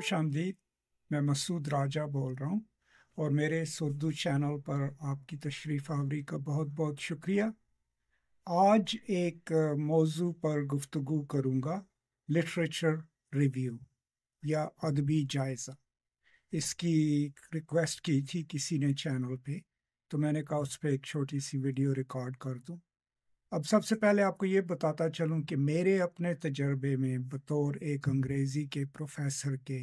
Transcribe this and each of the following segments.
खुश आमदीद मैं मसूद राजा बोल रहा हूँ और मेरे सोदू चैनल पर आपकी तशरीफ़ आवरी का बहुत बहुत शुक्रिया आज एक मौजू पर गुफ्तु करूँगा लिटरेचर रिव्यू या अदबी जायज़ा इसकी रिक्वेस्ट की थी किसी ने चैनल पे तो मैंने कहा उस पर एक छोटी सी वीडियो रिकॉर्ड कर दूँ अब सबसे पहले आपको ये बताता चलूँ कि मेरे अपने तजर्बे में बतौर एक अंग्रेज़ी के प्रोफेसर के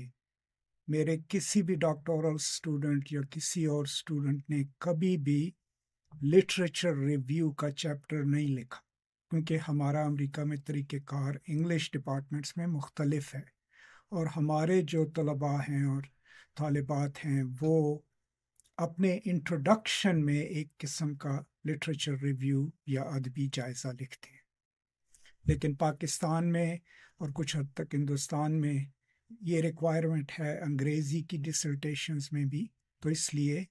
मेरे किसी भी डॉक्टोरल स्टूडेंट या किसी और स्टूडेंट ने कभी भी लिटरेचर रिव्यू का चैप्टर नहीं लिखा क्योंकि हमारा अमेरिका में तरीक़ार इंग्लिश डिपार्टमेंट्स में मुख्तलफ है और हमारे जो तलबा हैं और तालबात हैं वो अपने इंट्रोडक्शन में एक किस्म का लिटरेचर रिव्यू या अदबी जायज़ा लिखते हैं लेकिन पाकिस्तान में और कुछ हद तक हिंदुस्तान में ये रिक्वायरमेंट है अंग्रेज़ी की डिसल्टेशंस में भी तो इसलिए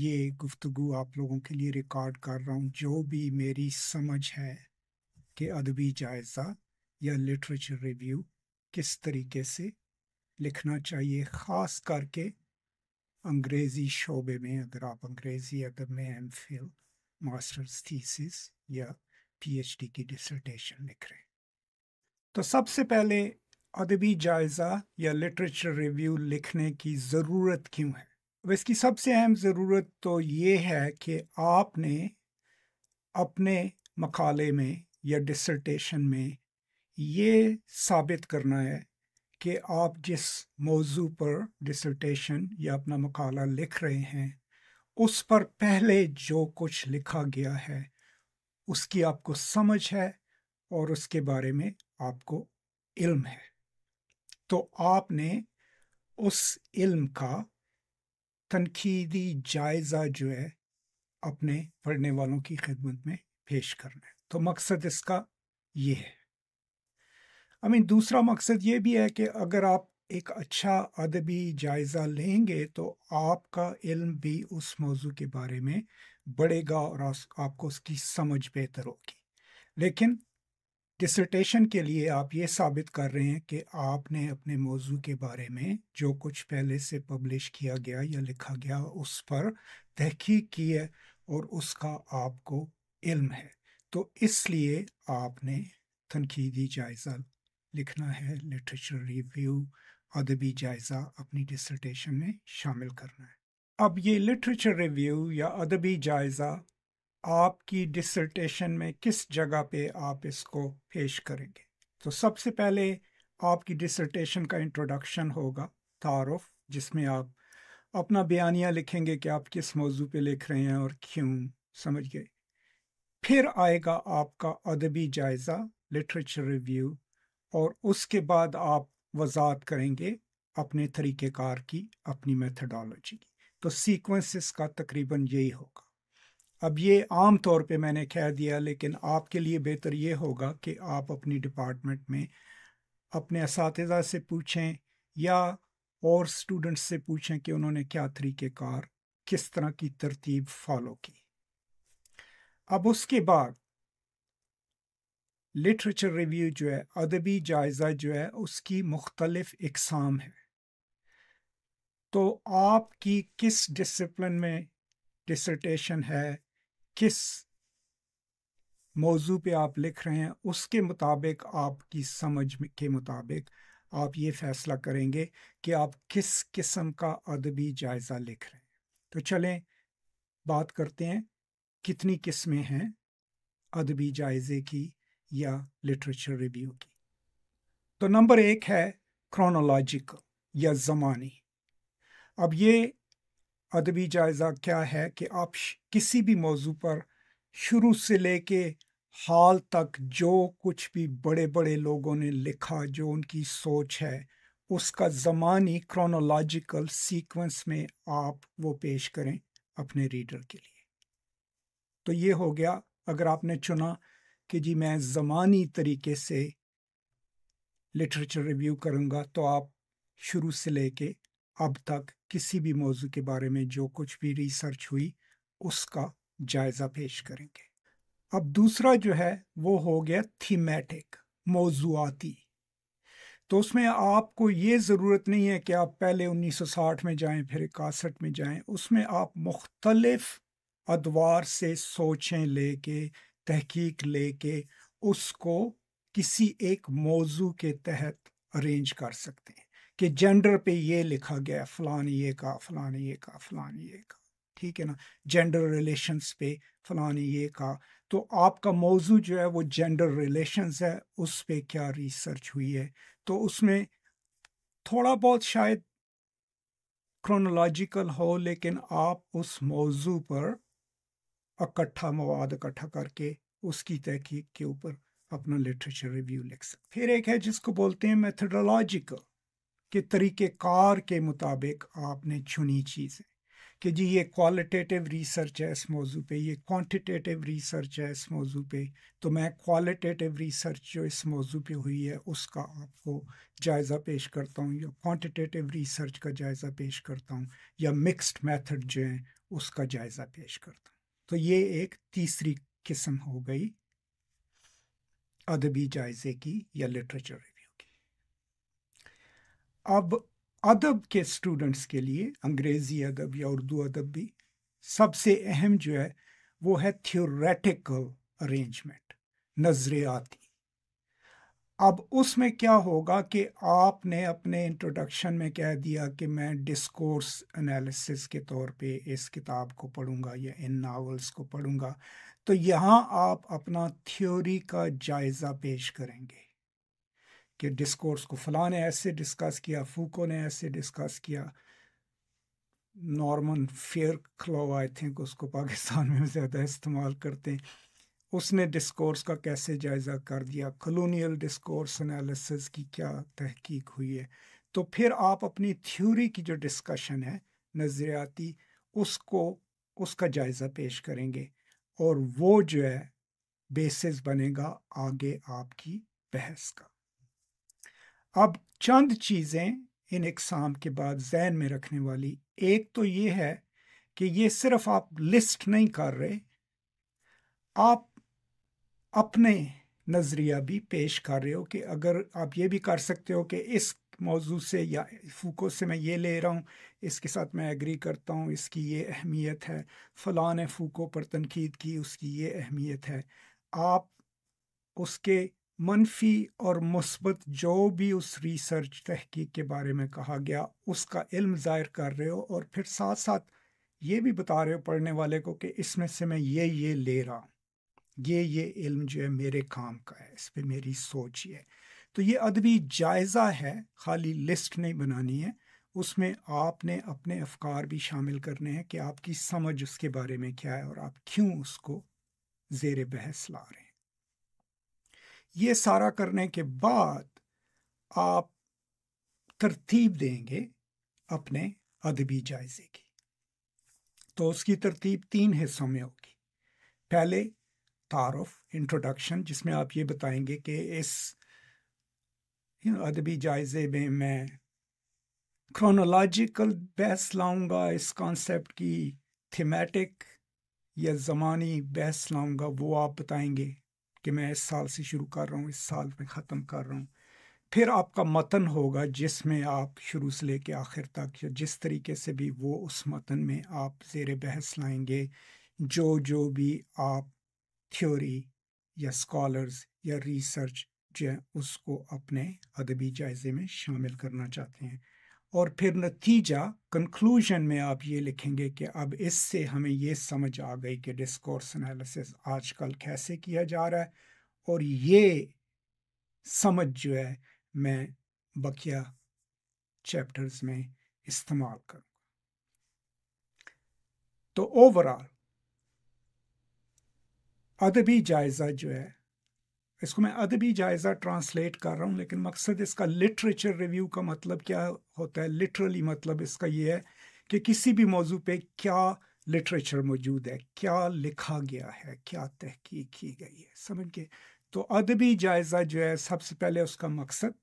ये गुफ्तु आप लोगों के लिए रिकॉर्ड कर रहा हूँ जो भी मेरी समझ है कि अदबी जायज़ा या लिटरेचर रिव्यू किस तरीके से लिखना चाहिए ख़ास करके अंग्रेज़ी शोबे में अगर आप अंग्रेज़ी अदब में एम फिल मास्टर्स थीसिस या पीएचडी की डिसर्टेशन लिख रहे हैं तो सबसे पहले अदबी जायज़ा या लिटरेचर रिव्यू लिखने की ज़रूरत क्यों है अब इसकी सबसे अहम ज़रूरत तो ये है कि आपने अपने मकाले में या डिसर्टेशन में ये साबित करना है कि आप जिस मौजू पर डिसर्टेशन या अपना मकाला लिख रहे हैं उस पर पहले जो कुछ लिखा गया है उसकी आपको समझ है और उसके बारे में आपको इल्म है तो आपने उस इल्म का तनकीदी जायज़ा जो है अपने पढ़ने वालों की खिदमत में पेश करना है तो मकसद इसका ये है आई मीन दूसरा मकसद ये भी है कि अगर आप एक अच्छा अदबी जायज़ा लेंगे तो आपका इल्म भी उस मौजू के बारे में बढ़ेगा और आपको उसकी समझ बेहतर होगी लेकिन डिसर्टेशन के लिए आप ये साबित कर रहे हैं कि आपने अपने मौजू के बारे में जो कुछ पहले से पब्लिश किया गया या लिखा गया उस पर तहकीक की है और उसका आपको इल्म है तो इसलिए आपने तनकीदी जायज़ा लिखना है लिटरेचर रिव्यू अदबी जायज़ा अपनी डिसर्टेशन में शामिल करना है अब ये लिटरेचर रिव्यू या अदबी जायज़ा आपकी डिसर्टेशन में किस जगह पे आप इसको पेश करेंगे तो सबसे पहले आपकी डिसर्टेशन का इंट्रोडक्शन होगा तारफ़ जिसमें आप अपना बयानिया लिखेंगे कि आप किस मौजू पे लिख रहे हैं और क्यों समझ गए फिर आएगा आपका अदबी जायज़ा लिटरेचर रिव्यू और उसके बाद आप वजात करेंगे अपने तरीक़ेकार की अपनी मेथडोलॉजी की तो सीक्वेंसेस का तकरीबन यही होगा अब ये आम तौर पे मैंने कह दिया लेकिन आपके लिए बेहतर ये होगा कि आप अपनी डिपार्टमेंट में अपने इस से पूछें या और स्टूडेंट्स से पूछें कि उन्होंने क्या तरीक़ेकार किस तरह की तरतीब फॉलो की अब उसके बाद लिटरेचर रिव्यू जो है अदबी जायज़ा जो है उसकी मुख्तलफ़ इकसाम है तो आपकी किस डिसिप्लिन में डिसर्टेशन है किस मौजू पे आप लिख रहे हैं उसके मुताबिक आपकी समझ के मुताबिक आप ये फ़ैसला करेंगे कि आप किस किस्म का अदबी जायज़ा लिख रहे हैं तो चलें बात करते हैं कितनी किस्में हैं अदबी जायज़े की या लिटरेचर रिव्यू की तो नंबर एक है क्रोनोलॉजिकल या ज़मानी अब ये अदबी जायज़ा क्या है कि आप किसी भी मौजू पर शुरू से लेके हाल तक जो कुछ भी बड़े बड़े लोगों ने लिखा जो उनकी सोच है उसका ज़मानी क्रोनोलॉजिकल सीक्वेंस में आप वो पेश करें अपने रीडर के लिए तो ये हो गया अगर आपने चुना कि जी मैं ज़मानी तरीके से लिटरेचर रिव्यू करूँगा तो आप शुरू से लेके अब तक किसी भी मौजू के बारे में जो कुछ भी रिसर्च हुई उसका जायज़ा पेश करेंगे अब दूसरा जो है वो हो गया थीमेटिक मौजूआती तो उसमें आपको ये ज़रूरत नहीं है कि आप पहले 1960 में जाएं फिर इक्सठ में जाएं उसमें आप मुख्तलफ़ अदवार से सोचें लेके तहकीक लेके उसको किसी एक मौजू के तहत अरेंज कर सकते हैं कि जेंडर पे ये लिखा गया फलान ये का फलान ये का फलान ये का ठीक है ना जेंडर रिलेशंस पे फलान ये का तो आपका मौजू जो है वो जेंडर रिलेशंस है उस पे क्या रिसर्च हुई है तो उसमें थोड़ा बहुत शायद क्रोनोलॉजिकल हो लेकिन आप उस मौजू पर इकट्ठा मवाद इकट्ठा करके उसकी तहकीक के ऊपर अपना लिटरेचर रिव्यू लिख सकते फिर एक है जिसको बोलते हैं मेथडोलॉजिकल के तरीक़ार के मुताबिक आपने चुनी चीज़ें कि जी ये क्वालिटेटिव रिसर्च है इस मौजू पे ये क्वांटिटेटिव रिसर्च है इस मौजू पे तो मैं क्वालिटेटिव रिसर्च जो इस मौजू पे हुई है उसका आपको जायज़ा पेश करता हूँ या क्वांटिटेटिव रिसर्च का जायज़ा पेश करता हूँ या मिक्स्ड मेथड जो है उसका जायज़ा पेश करता हूँ तो ये एक तीसरी किस्म हो गई अदबी जायजे की या लिटरेचर रिव्यू की अब अदब के स्टूडेंट्स के लिए अंग्रेज़ी अदब या उर्दू अदब भी सबसे अहम जो है वो है थियोरेटिकल अरेंजमेंट नजरियाती अब उसमें क्या होगा कि आपने अपने इंट्रोडक्शन में कह दिया कि मैं डिस्कोर्स एनालिसिस के तौर पे इस किताब को पढ़ूंगा या इन नावल्स को पढ़ूंगा तो यहाँ आप अपना थ्योरी का जायज़ा पेश करेंगे कि डिस्कोर्स को फला ने ऐसे डिस्कस किया फूको ने ऐसे डिस्कस किया Norman Fairclough I think उसको पाकिस्तान में ज़्यादा इस्तेमाल करते हैं उसने डिस्कोर्स का कैसे जायज़ा कर दिया कलोनियल डिस्कोर्स एनालिसिस की क्या तहकीक हुई है तो फिर आप अपनी थ्योरी की जो डिस्कशन है नज़रियाती उसको उसका जायज़ा पेश करेंगे और वो जो है बेसिस बनेगा आगे आपकी बहस का अब चंद चीज़ें इन एग्ज़ाम के बाद जहन में रखने वाली एक तो ये है कि ये सिर्फ आप लिस्ट नहीं कर रहे आप अपने नज़रिया भी पेश कर रहे हो कि अगर आप ये भी कर सकते हो कि इस मौजू से या फूको से मैं ये ले रहा हूँ इसके साथ मैं एग्री करता हूँ इसकी ये अहमियत है फ़लाँ ने फूको पर तनकीद की उसकी ये अहमियत है आप उसके मनफी और मस्बत जो भी उस रिसर्च तहकीक के बारे में कहा गया उसका इल्म ज़ाहिर कर रहे हो और फिर साथ साथ ये भी बता रहे हो पढ़ने वाले को कि इसमें से मैं ये ये ले रहा हूँ ये ये इल्म जो है मेरे काम का है इस पर मेरी सोच ये तो ये अदबी जायज़ा है खाली लिस्ट नहीं बनानी है उसमें आपने अपने अफकार भी शामिल करने हैं कि आपकी समझ उसके बारे में क्या है और आप क्यों उसको जेर बहस ला रहे हैं ये सारा करने के बाद आप तरतीब देंगे अपने अदबी जायजे की तो उसकी तरतीब तीन हिस्सों में होगी पहले तारफ इंट्रोडक्शन जिसमें आप ये बताएंगे कि इस अदबी जायजे में मैं क्रोनोलॉजिकल बहस लाऊंगा इस कॉन्सेप्ट की थीमेटिक या ज़मानी बहस लाऊंगा वो आप बताएंगे कि मैं इस साल से शुरू कर रहा हूँ इस साल में ख़त्म कर रहा हूँ फिर आपका मतन होगा जिसमें आप शुरू से लेके आखिर तक या जिस तरीके से भी वो उस मतन में आप जेर बहस लाएंगे जो जो भी आप थ्योरी या स्कॉलर्स या रिसर्च जो है उसको अपने अदबी जायजे में शामिल करना चाहते हैं और फिर नतीजा कंक्लूजन में आप ये लिखेंगे कि अब इससे हमें ये समझ आ गई कि डिस्कोर्स एनालिसिस आजकल कैसे किया जा रहा है और ये समझ जो है मैं बकिया चैप्टर्स में इस्तेमाल करूँगा तो ओवरऑल अदबी जायज़ा जो है इसको मैं अदबी जायज़ा ट्रांसलेट कर रहा हूँ लेकिन मकसद इसका लिटरेचर रिव्यू का मतलब क्या होता है लिटरली मतलब इसका ये है कि किसी भी मौजू पे क्या लिटरेचर मौजूद है क्या लिखा गया है क्या तहकीक की गई है समझ के तो अदबी जायज़ा जो है सबसे पहले उसका मकसद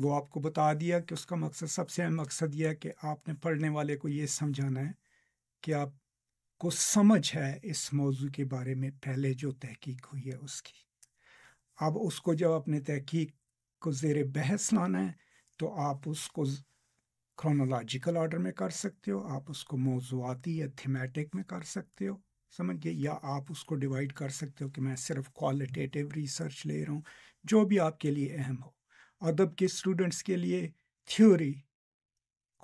वो आपको बता दिया कि उसका मकसद सबसे अहम मकसद यह है कि आपने पढ़ने वाले को ये समझाना है कि आप को समझ है इस मौजू के बारे में पहले जो तहकीक हुई है उसकी अब उसको जब अपने तहकीक को ज़ेर बहस लाना है तो आप उसको क्रोनोलॉजिकल ऑर्डर में कर सकते हो आप उसको मौजूदी या थीमेटिक में कर सकते हो समझ गए या आप उसको डिवाइड कर सकते हो कि मैं सिर्फ क्वालिटेटिव रिसर्च ले रहा हूँ जो भी आपके लिए अहम हो अदब के स्टूडेंट्स के लिए थ्योरी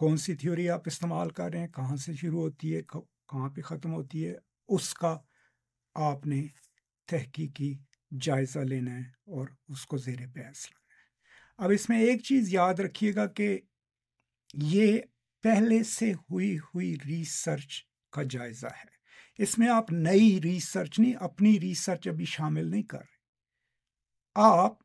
कौन सी थ्योरी आप इस्तेमाल कर रहे हैं कहाँ से शुरू होती है कहाँ पे ख़त्म होती है उसका आपने तहकीकी जायज़ा लेना है और उसको ज़ेर बहस लाना है अब इसमें एक चीज़ याद रखिएगा कि ये पहले से हुई हुई रिसर्च का जायज़ा है इसमें आप नई रिसर्च नहीं अपनी रिसर्च अभी शामिल नहीं कर रहे आप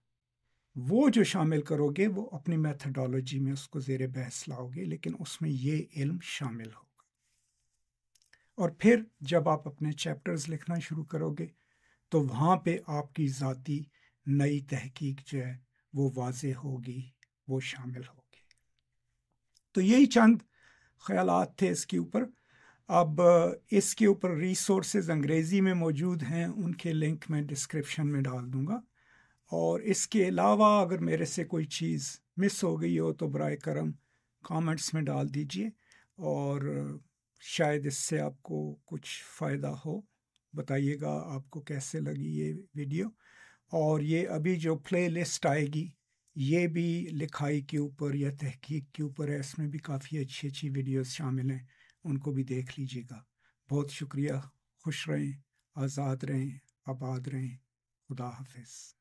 वो जो शामिल करोगे वो अपनी मेथडोलॉजी में उसको ज़ेर बहस लाओगे लेकिन उसमें ये इल्म शामिल हो और फिर जब आप अपने चैप्टर्स लिखना शुरू करोगे तो वहाँ पे आपकी ज़ाती नई तहकीक जो है वो वाज होगी वो शामिल होगी तो यही चंद ख्याल थे इसके ऊपर अब इसके ऊपर रिसोर्सेज अंग्रेज़ी में मौजूद हैं उनके लिंक मैं डिस्क्रिप्शन में डाल दूँगा और इसके अलावा अगर मेरे से कोई चीज़ मिस हो गई हो तो बर करम कमेंट्स में डाल दीजिए और शायद इससे आपको कुछ फ़ायदा हो बताइएगा आपको कैसे लगी ये वीडियो और ये अभी जो प्ले लिस्ट आएगी ये भी लिखाई के ऊपर या तहकीक के ऊपर है इसमें भी काफ़ी अच्छी अच्छी वीडियोस शामिल हैं उनको भी देख लीजिएगा बहुत शुक्रिया खुश रहें आज़ाद रहें आबाद रहें खुदा हाफिज़